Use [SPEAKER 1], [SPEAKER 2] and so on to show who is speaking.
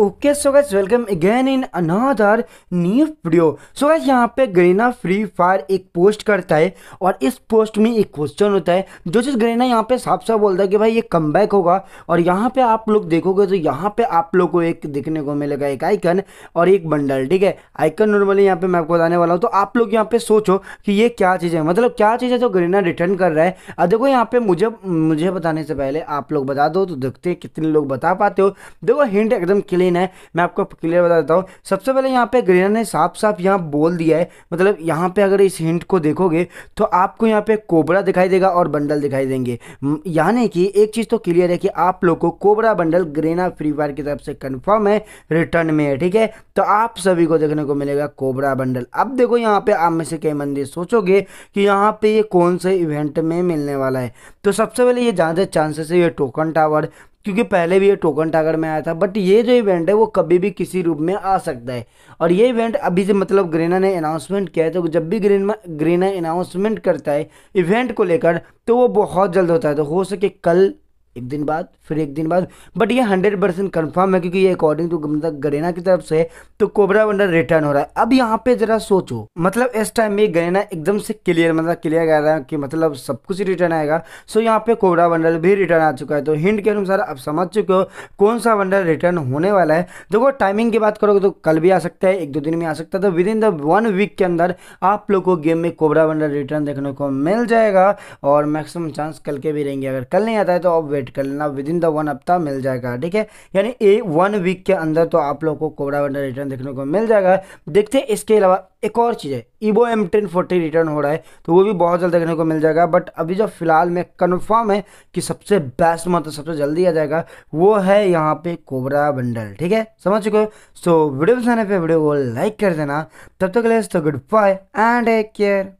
[SPEAKER 1] okay so guys welcome again in another new video so guys यहाँ पे Garena free fire एक post करता है और इस पोस्ट में एक क्वेश्चन होता है जो चीज़ ग्रेना यहाँ पे साफ साफ बोलता है कि भाई ये कम होगा और यहाँ पे आप लोग देखोगे तो यहाँ पे आप लोगों को एक दिखने को मिलेगा एक आइकन और एक बंडल ठीक है आइकन नॉर्मली यहाँ पे मैं आपको बताने वाला हूँ तो आप लोग यहाँ पे सोचो कि ये क्या चीज़ है मतलब क्या चीज़ है जो ग्रेना रिटर्न कर रहा है और देखो यहाँ पे मुझे मुझे बताने से पहले आप लोग बता दो तो देखते कितने लोग बता पाते हो देखो हिंट एकदम क्लियर प्लेन है मैं आपको क्लियर बता देता हूँ सबसे पहले यहाँ पे ग्रेनर ने साफ साफ यहाँ बोल दिया है मतलब यहाँ पे अगर इस हिंट को देखोगे तो आपको यहाँ पे कोबरा दिखाई देगा और बंडल दिखाई देंगे यानी कि एक चीज़ तो क्लियर है कि आप लोग को cobra bundle Garena free fire की तरफ से कन्फर्म है रिटर्न में है ठीक है तो आप सभी को देखने को मिलेगा कोबरा बंडल अब देखो यहाँ पे आप में से कई मंदिर सोचोगे कि यहाँ पे ये कौन से इवेंट में मिलने वाला है तो सबसे पहले ये ज़्यादा चांसेस है ये टोकन टावर क्योंकि पहले भी ये टोकन टागर में आया था बट ये जो इवेंट है वो कभी भी किसी रूप में आ सकता है और ये इवेंट अभी से मतलब ग्रेना ने अनाउंसमेंट किया है तो जब भी ग्रेन ग्रेना अनाउंसमेंट करता है इवेंट को लेकर तो वो बहुत जल्द होता है तो हो सके कल एक दिन बाद फिर एक दिन बाद बट ये हंड्रेड परसेंट कन्फर्म है क्योंकि ये अकॉर्डिंग टू मतलब गरेना की तरफ से है तो कोबरा वंडर रिटर्न हो रहा है अब यहाँ पे जरा सोचो मतलब इस टाइम में गरेना एकदम से क्लियर मतलब क्लियर कह रहा है कि मतलब सब कुछ रिटर्न आएगा सो यहाँ पे कोबरा वंडर भी रिटर्न आ चुका है तो हिंड के अनुसार आप समझ चुके हो कौन सा वंडर रिटर्न होने वाला है देखो टाइमिंग की बात करोगे तो कल भी आ सकता है एक दो दिन में आ सकता है तो within the one week के अंदर आप लोग को गेम में कोबरा वंडर रिटर्न देखने को मिल जाएगा और मैक्सिमम चांस कल के भी रहेंगे अगर कल नहीं आता है तो अब वेट कर लेना विद इन द वन हफ्ता मिल जाएगा ठीक है यानी ए वन वीक के अंदर तो आप लोग को कोबरा वंडर रिटर्न देखने को मिल जाएगा देखते हैं इसके अलावा एक और चीज़ है evo M ten forty return हो रहा है तो वो भी बहुत जल्द देखने को मिल जाएगा बट अभी जो फिलहाल में कन्फर्म है कि सबसे बेस्ट मतलब सबसे जल्दी आ जाएगा वो है यहाँ पे कोबरा बंडल ठीक है समझ चुके हो सो वीडियो बनाने पे वीडियो को लाइक कर देना तब तक तो good bye and take care